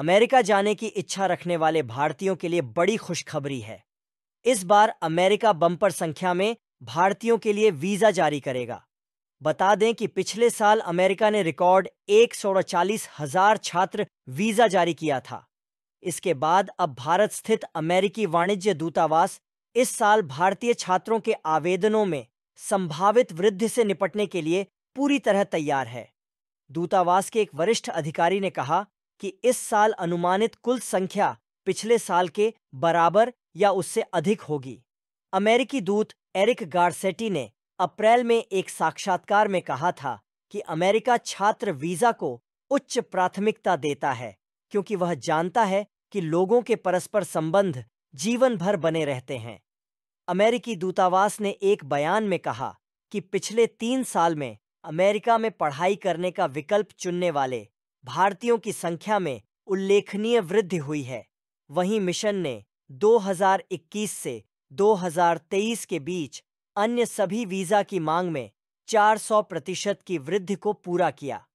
America जाने की इच्छा रखने वाले भारतीयों के लिए बड़ी खुशखबरी है इस बार अमेरिका बम्पर संख्या में भारतीयों के लिए वीज़ा जारी करेगा बता दें कि पिछले साल अमेरिका ने रिकॉर्ड एक हजार छात्र वीज़ा जारी किया था इसके बाद अब भारत स्थित अमेरिकी वाणिज्य दूतावास इस साल भारतीय छात्रों के आवेदनों में संभावित वृद्धि से निपटने के लिए पूरी तरह तैयार है दूतावास के एक वरिष्ठ अधिकारी ने कहा कि इस साल अनुमानित कुल संख्या पिछले साल के बराबर या उससे अधिक होगी अमेरिकी दूत एरिक गार्सेटी ने अप्रैल में एक साक्षात्कार में कहा था कि अमेरिका छात्र वीजा को उच्च प्राथमिकता देता है क्योंकि वह जानता है कि लोगों के परस्पर संबंध जीवन भर बने रहते हैं अमेरिकी दूतावास ने एक बयान में कहा कि पिछले तीन साल में अमेरिका में पढ़ाई करने का विकल्प चुनने वाले भारतीयों की संख्या में उल्लेखनीय वृद्धि हुई है वहीं मिशन ने 2021 से 2023 के बीच अन्य सभी वीज़ा की मांग में 400 प्रतिशत की वृद्धि को पूरा किया